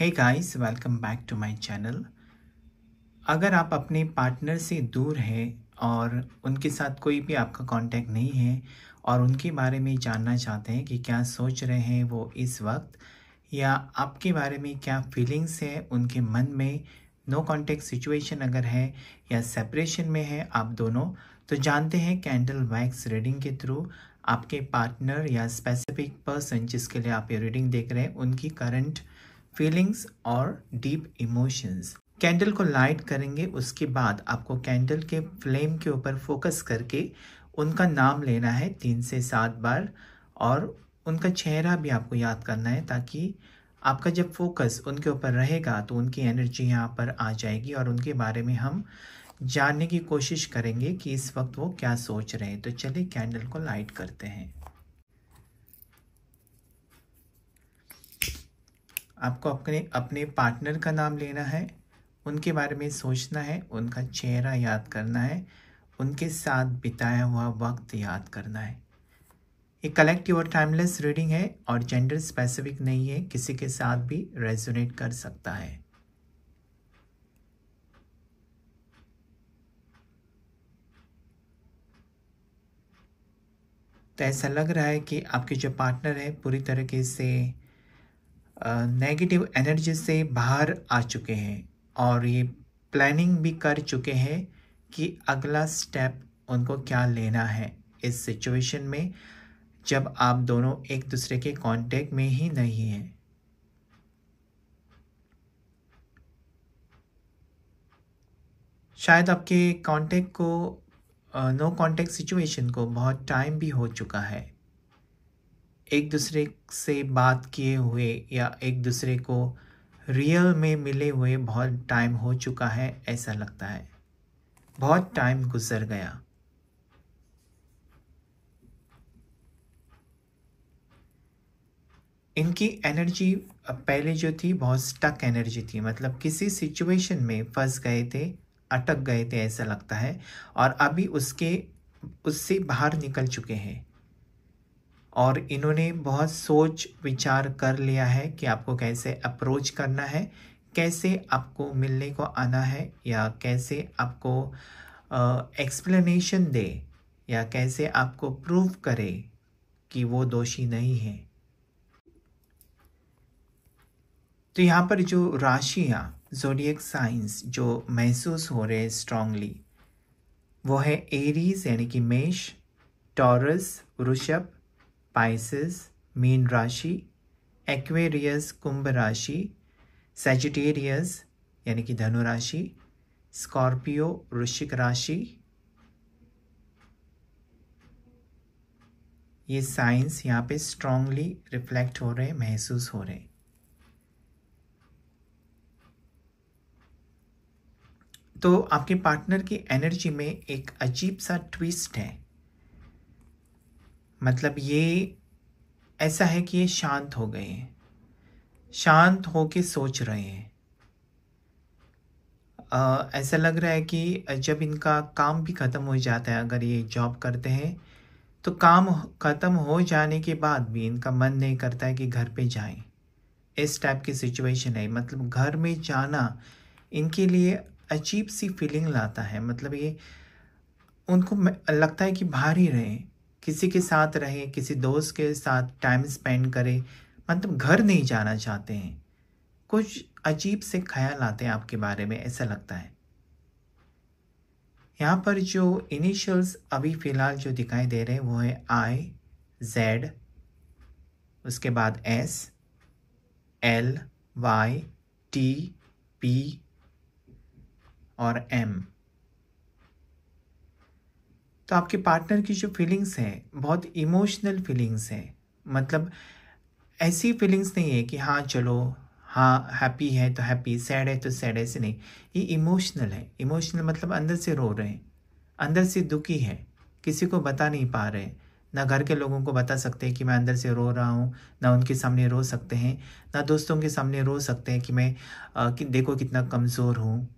है guys welcome back to my channel अगर आप अपने पार्टनर से दूर हैं और उनके साथ कोई भी आपका कांटेक्ट नहीं है और उनके बारे में जानना चाहते हैं कि क्या सोच रहे हैं वो इस वक्त या आपके बारे में क्या फीलिंग्स हैं उनके मन में नो कांटेक्ट सिचुएशन अगर है या सेपरेशन में है आप दोनों तो जानते हैं कैंडल वैक्स रीडिंग के थ्रू आपके पार्टनर या स्पेसिफिक पर्सन जिसके लिए आप ये रीडिंग देख रहे हैं उनकी करंट फीलिंग्स और डीप इमोशंस कैंडल को लाइट करेंगे उसके बाद आपको कैंडल के फ्लेम के ऊपर फोकस करके उनका नाम लेना है तीन से सात बार और उनका चेहरा भी आपको याद करना है ताकि आपका जब फोकस उनके ऊपर रहेगा तो उनकी एनर्जी यहाँ पर आ जाएगी और उनके बारे में हम जानने की कोशिश करेंगे कि इस वक्त वो क्या सोच रहे हैं तो चलिए कैंडल को लाइट करते हैं आपको अपने अपने पार्टनर का नाम लेना है उनके बारे में सोचना है उनका चेहरा याद करना है उनके साथ बिताया हुआ वक्त याद करना है ये कलेक्टिव और टाइमलेस रीडिंग है और जेंडर स्पेसिफिक नहीं है किसी के साथ भी रेजोनेट कर सकता है तो ऐसा लग रहा है कि आपके जो पार्टनर है पूरी तरीके से नेगेटिव एनर्जी से बाहर आ चुके हैं और ये प्लानिंग भी कर चुके हैं कि अगला स्टेप उनको क्या लेना है इस सिचुएशन में जब आप दोनों एक दूसरे के कांटेक्ट में ही नहीं हैं शायद आपके कांटेक्ट को नो कांटेक्ट सिचुएशन को बहुत टाइम भी हो चुका है एक दूसरे से बात किए हुए या एक दूसरे को रियल में मिले हुए बहुत टाइम हो चुका है ऐसा लगता है बहुत टाइम गुजर गया इनकी एनर्जी पहले जो थी बहुत स्टक एनर्जी थी मतलब किसी सिचुएशन में फंस गए थे अटक गए थे ऐसा लगता है और अभी उसके उससे बाहर निकल चुके हैं और इन्होंने बहुत सोच विचार कर लिया है कि आपको कैसे अप्रोच करना है कैसे आपको मिलने को आना है या कैसे आपको एक्सप्लेनेशन दे या कैसे आपको प्रूव करे कि वो दोषी नहीं है तो यहाँ पर जो राशियाँ जोडियक साइंस जो महसूस हो रहे हैं स्ट्रांगली वो है एरीज यानी कि मेष टॉरस वृषभ Pisces, Mean राशि एक्वेरियस कुंभ राशि सेजिटेरियस यानी कि धनु राशि स्कॉर्पियो वृश्चिक राशि ये साइंस यहाँ पे स्ट्रांगली रिफ्लेक्ट हो रहे महसूस हो रहे तो आपके पार्टनर की एनर्जी में एक अजीब सा ट्विस्ट है मतलब ये ऐसा है कि ये शांत हो गए हैं शांत हो के सोच रहे हैं ऐसा लग रहा है कि जब इनका काम भी ख़त्म हो जाता है अगर ये जॉब करते हैं तो काम ख़त्म हो जाने के बाद भी इनका मन नहीं करता है कि घर पे जाएं इस टाइप की सिचुएशन है मतलब घर में जाना इनके लिए अजीब सी फीलिंग लाता है मतलब ये उनको लगता है कि बाहर ही रहें किसी के साथ रहें किसी दोस्त के साथ टाइम स्पेंड करें मतलब घर नहीं जाना चाहते हैं कुछ अजीब से ख्याल आते हैं आपके बारे में ऐसा लगता है यहाँ पर जो इनिशियल्स अभी फ़िलहाल जो दिखाई दे रहे हैं वो है आई जेड उसके बाद S L Y T P और एम तो आपके पार्टनर की जो फीलिंग्स हैं बहुत इमोशनल फीलिंग्स हैं मतलब ऐसी फीलिंग्स नहीं है कि हाँ चलो हाँ हैप्पी है तो हैप्पी सैड है तो सैड ऐसे नहीं ये इमोशनल है इमोशनल मतलब अंदर से रो रहे हैं अंदर से दुखी है किसी को बता नहीं पा रहे ना घर के लोगों को बता सकते हैं कि मैं अंदर से रो रहा हूँ ना उनके सामने रो सकते हैं ना दोस्तों के सामने रो सकते हैं कि मैं आ, कि देखो कितना कमज़ोर हूँ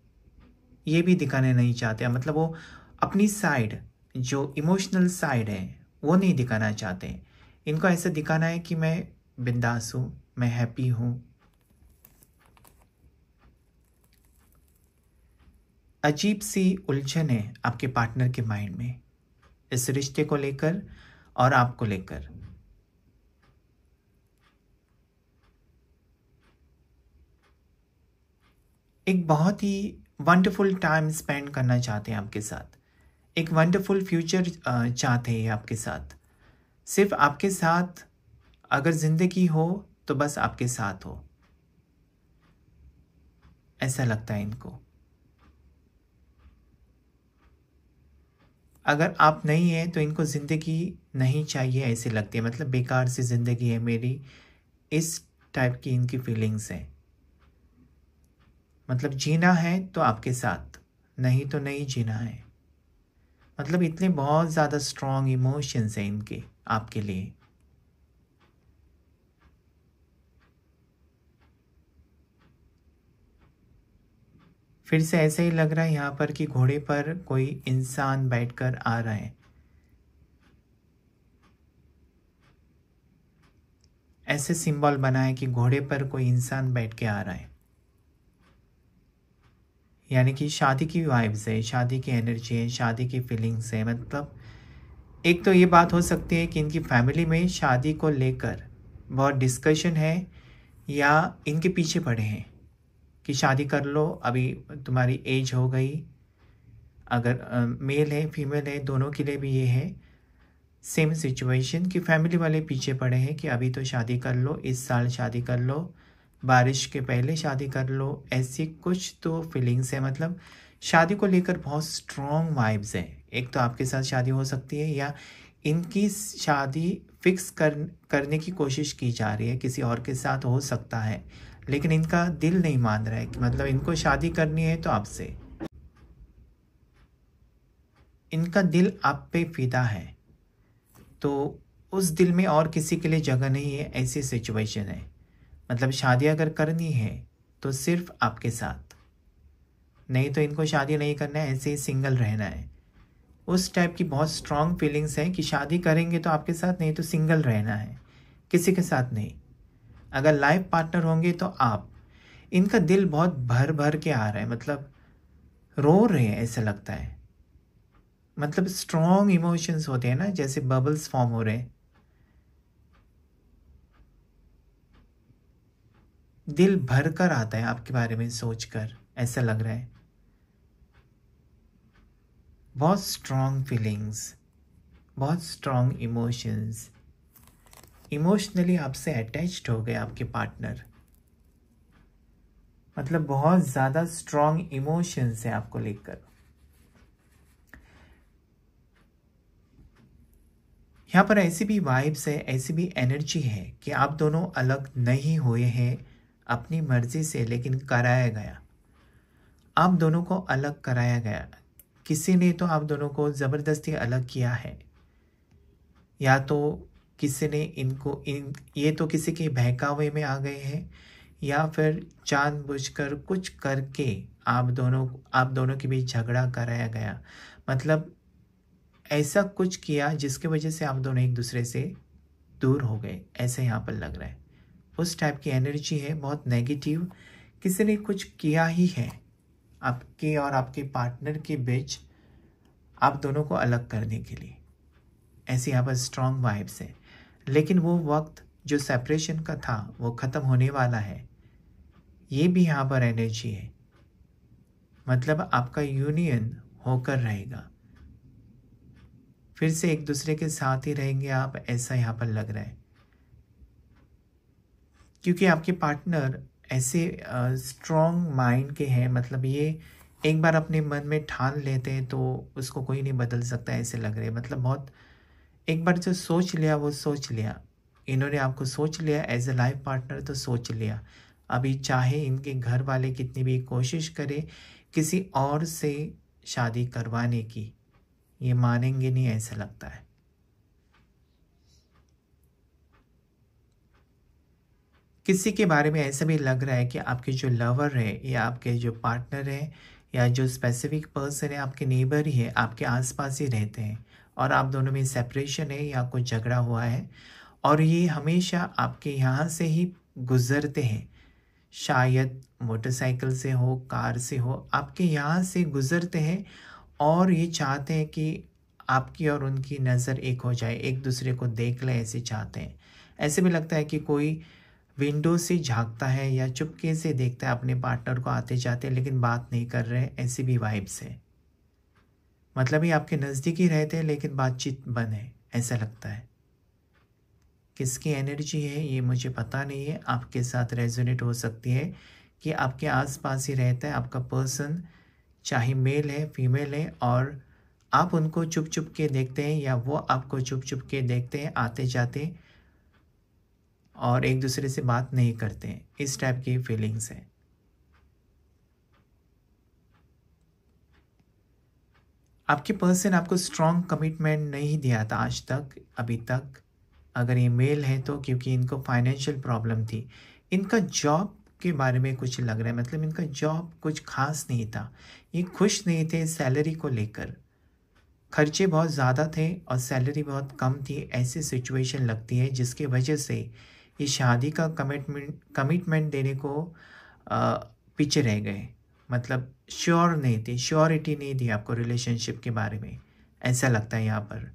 ये भी दिखाने नहीं चाहते मतलब वो अपनी साइड जो इमोशनल साइड है वो नहीं दिखाना चाहते इनको ऐसे दिखाना है कि मैं बिंदास हूँ मैं हैप्पी हूँ अजीब सी उलझन है आपके पार्टनर के माइंड में इस रिश्ते को लेकर और आपको लेकर एक बहुत ही वंडरफुल टाइम स्पेंड करना चाहते हैं आपके साथ एक वंडरफुल फ्यूचर चाहते हैं आपके साथ सिर्फ आपके साथ अगर ज़िंदगी हो तो बस आपके साथ हो ऐसा लगता है इनको अगर आप नहीं हैं तो इनको ज़िंदगी नहीं चाहिए ऐसे लगती है मतलब बेकार सी ज़िंदगी है मेरी इस टाइप की इनकी फीलिंग्स हैं मतलब जीना है तो आपके साथ नहीं तो नहीं जीना है मतलब इतने बहुत ज़्यादा स्ट्रॉन्ग इमोशंस हैं इनके आपके लिए फिर से ऐसे ही लग रहा है यहाँ पर कि घोड़े पर कोई इंसान बैठकर आ रहा है ऐसे सिंबल बना है कि घोड़े पर कोई इंसान बैठ के आ रहा है यानी कि शादी की वाइब्स है शादी की एनर्जी है शादी की फीलिंग्स है मतलब एक तो ये बात हो सकती है कि इनकी फैमिली में शादी को लेकर बहुत डिस्कशन है या इनके पीछे पड़े हैं कि शादी कर लो अभी तुम्हारी एज हो गई अगर मेल है फीमेल है दोनों के लिए भी ये है सेम सिचुएशन कि फैमिली वाले पीछे पड़े हैं कि अभी तो शादी कर लो इस साल शादी कर लो बारिश के पहले शादी कर लो ऐसी कुछ तो फीलिंग्स है मतलब शादी को लेकर बहुत स्ट्रॉन्ग वाइब्स हैं एक तो आपके साथ शादी हो सकती है या इनकी शादी फिक्स कर करने की कोशिश की जा रही है किसी और के साथ हो सकता है लेकिन इनका दिल नहीं मान रहा है कि मतलब इनको शादी करनी है तो आपसे इनका दिल आप पे फिदा है तो उस दिल में और किसी के लिए जगह नहीं है ऐसी सिचुएशन है मतलब शादी अगर करनी है तो सिर्फ आपके साथ नहीं तो इनको शादी नहीं करना है ऐसे ही सिंगल रहना है उस टाइप की बहुत स्ट्रांग फीलिंग्स हैं कि शादी करेंगे तो आपके साथ नहीं तो सिंगल रहना है किसी के साथ नहीं अगर लाइफ पार्टनर होंगे तो आप इनका दिल बहुत भर भर के आ रहा है मतलब रो रहे हैं ऐसा लगता है मतलब स्ट्रांग इमोशंस होते हैं ना जैसे बबल्स फॉर्म हो रहे हैं दिल भर कर आता है आपके बारे में सोचकर ऐसा लग रहा है बहुत स्ट्रांग फीलिंग्स बहुत स्ट्रांग इमोशंस इमोशनली आपसे अटैच्ड हो गए आपके पार्टनर मतलब बहुत ज़्यादा स्ट्रांग इमोशंस है आपको लेकर यहाँ पर ऐसी भी वाइब्स है ऐसी भी एनर्जी है कि आप दोनों अलग नहीं हुए हैं अपनी मर्जी से लेकिन कराया गया आप दोनों को अलग कराया गया किसी ने तो आप दोनों को ज़बरदस्ती अलग किया है या तो किसी ने इनको इन ये तो किसी के बहकावे में आ गए हैं या फिर जानबूझकर कुछ करके आप दोनों आप दोनों के बीच झगड़ा कराया गया मतलब ऐसा कुछ किया जिसकी वजह से आप दोनों एक दूसरे से दूर हो गए ऐसे यहाँ पर लग रहा है उस टाइप की एनर्जी है बहुत नेगेटिव किसी ने कुछ किया ही है आपके और आपके पार्टनर के बीच आप दोनों को अलग करने के लिए ऐसी यहाँ पर स्ट्रॉन्ग वाइब्स है लेकिन वो वक्त जो सेपरेशन का था वो ख़त्म होने वाला है ये भी यहाँ पर एनर्जी है मतलब आपका यूनियन होकर रहेगा फिर से एक दूसरे के साथ ही रहेंगे आप ऐसा यहाँ पर लग रहा है क्योंकि आपके पार्टनर ऐसे स्ट्रॉन्ग माइंड के हैं मतलब ये एक बार अपने मन में ठान लेते हैं तो उसको कोई नहीं बदल सकता ऐसे लग रहे मतलब बहुत एक बार जो सोच लिया वो सोच लिया इन्होंने आपको सोच लिया एज ए लाइफ पार्टनर तो सोच लिया अभी चाहे इनके घर वाले कितनी भी कोशिश करें किसी और से शादी करवाने की ये मानेंगे नहीं ऐसा लगता है किसी के बारे में ऐसा भी लग रहा है कि आपके जो लवर है या आपके जो पार्टनर है या जो स्पेसिफिक पर्सन है आपके नेबर ही है आपके आसपास ही रहते हैं और आप दोनों में सेपरेशन है या कुछ झगड़ा हुआ है और ये हमेशा आपके यहाँ से ही गुजरते हैं शायद मोटरसाइकिल से हो कार से हो आपके यहाँ से गुजरते हैं और ये चाहते हैं कि आपकी और उनकी नज़र एक हो जाए एक दूसरे को देख ले ऐसे चाहते हैं ऐसे भी लगता है कि कोई विंडो से झांकता है या चुपके से देखता है अपने पार्टनर को आते जाते लेकिन बात नहीं कर रहे ऐसी भी वाइब्स है मतलब ये आपके नज़दीक ही रहते हैं लेकिन बातचीत बंद है ऐसा लगता है किसकी एनर्जी है ये मुझे पता नहीं है आपके साथ रेजोनेट हो सकती है कि आपके आसपास ही रहता है आपका पर्सन चाहे मेल है फीमेल है और आप उनको चुप चुप के देखते हैं या वो आपको चुप चुप के देखते हैं आते जाते हैं और एक दूसरे से बात नहीं करते हैं इस टाइप की फीलिंग्स है आपके पर्सन आपको स्ट्रॉन्ग कमिटमेंट नहीं दिया था आज तक अभी तक अगर ये मेल है तो क्योंकि इनको फाइनेंशियल प्रॉब्लम थी इनका जॉब के बारे में कुछ लग रहा है मतलब इनका जॉब कुछ खास नहीं था ये खुश नहीं थे सैलरी को लेकर खर्चे बहुत ज़्यादा थे और सैलरी बहुत कम थी ऐसी सिचुएशन लगती है जिसकी वजह से ये शादी का कमिटमेंट कमिटमेंट देने को पीछे रह गए मतलब श्योर नहीं थी श्योरिटी नहीं थी आपको रिलेशनशिप के बारे में ऐसा लगता है यहाँ पर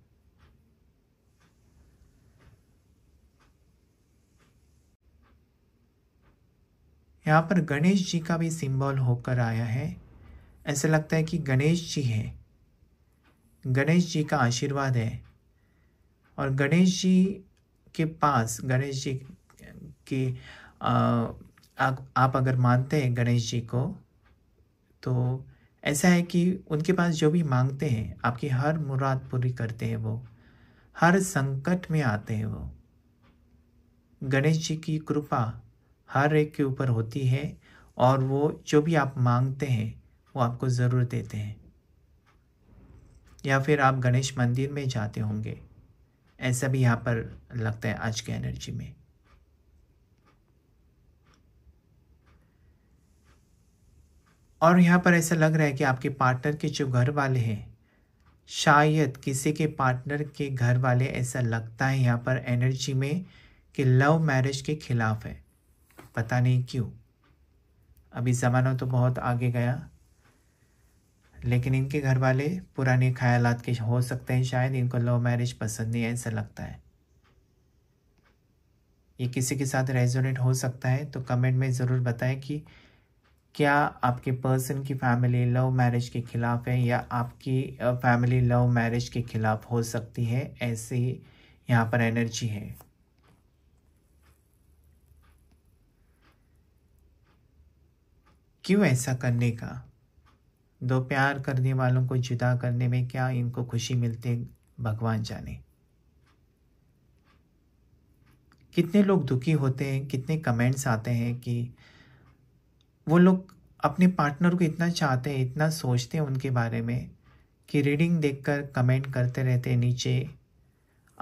यहाँ पर गणेश जी का भी सिंबल होकर आया है ऐसा लगता है कि गणेश जी है गणेश जी का आशीर्वाद है और गणेश जी के पास गणेश जी की आप आप अगर मानते हैं गणेश जी को तो ऐसा है कि उनके पास जो भी मांगते हैं आपकी हर मुराद पूरी करते हैं वो हर संकट में आते हैं वो गणेश जी की कृपा हर एक के ऊपर होती है और वो जो भी आप मांगते हैं वो आपको ज़रूर देते हैं या फिर आप गणेश मंदिर में जाते होंगे ऐसा भी यहाँ पर लगता है आज के एनर्जी में और यहाँ पर ऐसा लग रहा है कि आपके पार्टनर के जो घर वाले हैं शायद किसी के पार्टनर के घर वाले ऐसा लगता है यहाँ पर एनर्जी में कि लव मैरिज के खिलाफ है पता नहीं क्यों अभी ज़माना तो बहुत आगे गया लेकिन इनके घर वाले पुराने ख्याल के हो सकते हैं शायद इनको लव मैरिज पसंद नहीं है ऐसा लगता है ये किसी के साथ रेजोनेट हो सकता है तो कमेंट में ज़रूर बताएं कि क्या आपके पर्सन की फैमिली लव मैरिज के ख़िलाफ़ है या आपकी फैमिली लव मैरिज के ख़िलाफ़ हो सकती है ऐसे ही यहाँ पर एनर्जी है क्यों ऐसा करने का दो प्यार करने वालों को जुदा करने में क्या इनको खुशी मिलती भगवान जाने कितने लोग दुखी होते हैं कितने कमेंट्स आते हैं कि वो लोग अपने पार्टनर को इतना चाहते हैं इतना सोचते हैं उनके बारे में कि रीडिंग देखकर कमेंट करते रहते हैं नीचे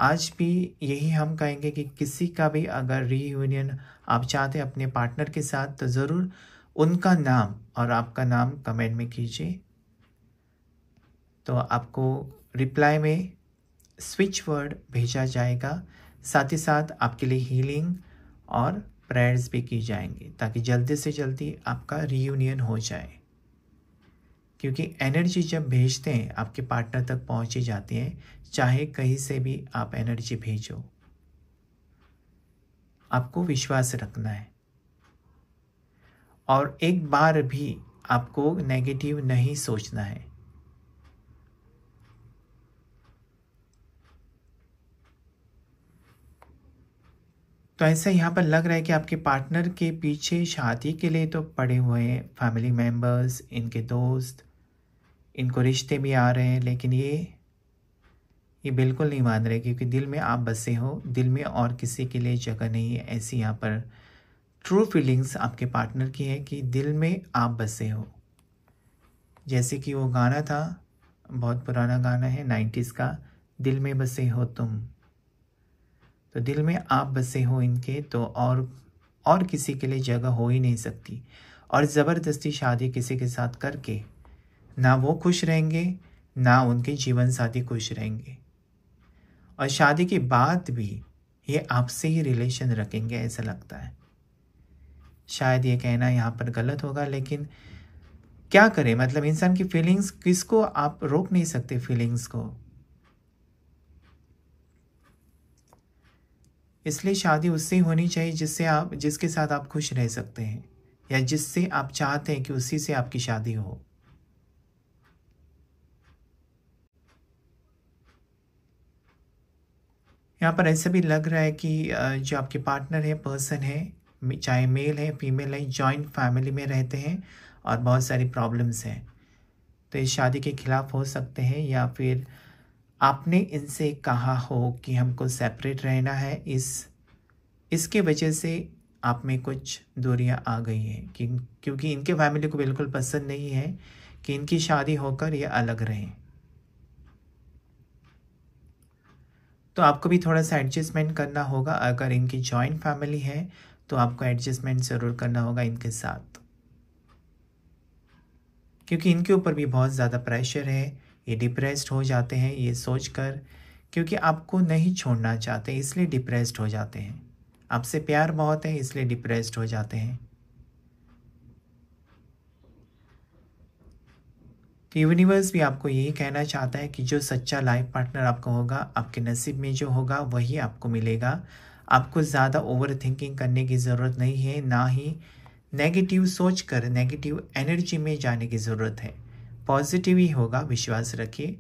आज भी यही हम कहेंगे कि किसी का भी अगर रीयूनियन आप चाहते अपने पार्टनर के साथ तो ज़रूर उनका नाम और आपका नाम कमेंट में कीजिए तो आपको रिप्लाई में स्विच वर्ड भेजा जाएगा साथ ही साथ आपके लिए हीलिंग और प्रेयर्स भी की जाएंगी ताकि जल्दी से जल्दी आपका रीयूनियन हो जाए क्योंकि एनर्जी जब भेजते हैं आपके पार्टनर तक पहुंची जाती है चाहे कहीं से भी आप एनर्जी भेजो आपको विश्वास रखना है और एक बार भी आपको नेगेटिव नहीं सोचना है तो ऐसा यहाँ पर लग रहा है कि आपके पार्टनर के पीछे शादी के लिए तो पड़े हुए हैं फैमिली मेंबर्स इनके दोस्त इनको रिश्ते भी आ रहे हैं लेकिन ये ये बिल्कुल नहीं मान रहे क्योंकि दिल में आप बसे हो दिल में और किसी के लिए जगह नहीं है ऐसी यहाँ पर ट्रू फीलिंग्स आपके पार्टनर की है कि दिल में आप बसे हो जैसे कि वो गाना था बहुत पुराना गाना है नाइन्टीज़ का दिल में बसे हो तुम तो दिल में आप बसे हो इनके तो और और किसी के लिए जगह हो ही नहीं सकती और ज़बरदस्ती शादी किसी के साथ करके ना वो खुश रहेंगे ना उनके जीवन साथी खुश रहेंगे और शादी के बाद भी ये आपसे ही रिलेशन रखेंगे ऐसा लगता है शायद ये कहना यहाँ पर गलत होगा लेकिन क्या करें मतलब इंसान की फीलिंग्स किसको आप रोक नहीं सकते फीलिंग्स को इसलिए शादी उससे होनी चाहिए जिससे आप जिसके साथ आप खुश रह सकते हैं या जिससे आप चाहते हैं कि उसी से आपकी शादी हो यहाँ पर ऐसा भी लग रहा है कि जो आपके पार्टनर है पर्सन है चाहे मेल है फीमेल है जॉइंट फैमिली में रहते हैं और बहुत सारी प्रॉब्लम्स हैं तो ये शादी के खिलाफ हो सकते हैं या फिर आपने इनसे कहा हो कि हमको सेपरेट रहना है इस इसके वजह से आप में कुछ दूरियां आ गई हैं कि क्योंकि इनके फैमिली को बिल्कुल पसंद नहीं है कि इनकी शादी होकर ये अलग रहें तो आपको भी थोड़ा सा एडजस्टमेंट करना होगा अगर इनकी जॉइंट फैमिली है तो आपको एडजस्टमेंट ज़रूर करना होगा इनके साथ क्योंकि इनके ऊपर भी बहुत ज़्यादा प्रेशर है ये डिप्रेस्ड हो जाते हैं ये सोच कर क्योंकि आपको नहीं छोड़ना चाहते इसलिए डिप्रेस्ड हो जाते हैं आपसे प्यार बहुत है इसलिए डिप्रेस्ड हो जाते हैं तो यूनिवर्स भी आपको यही कहना चाहता है कि जो सच्चा लाइफ पार्टनर आपको होगा आपके नसीब में जो होगा वही आपको मिलेगा आपको ज़्यादा ओवर थिंकिंग करने की ज़रूरत नहीं है ना ही नेगेटिव सोच कर नेगेटिव एनर्जी में जाने की ज़रूरत है पॉजिटिव ही होगा विश्वास रखिए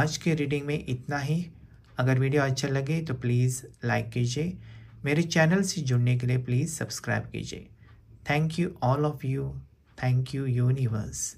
आज के रीडिंग में इतना ही अगर वीडियो अच्छा लगे तो प्लीज़ लाइक कीजिए मेरे चैनल से जुड़ने के लिए प्लीज़ सब्सक्राइब कीजिए thank you all of you thank you universe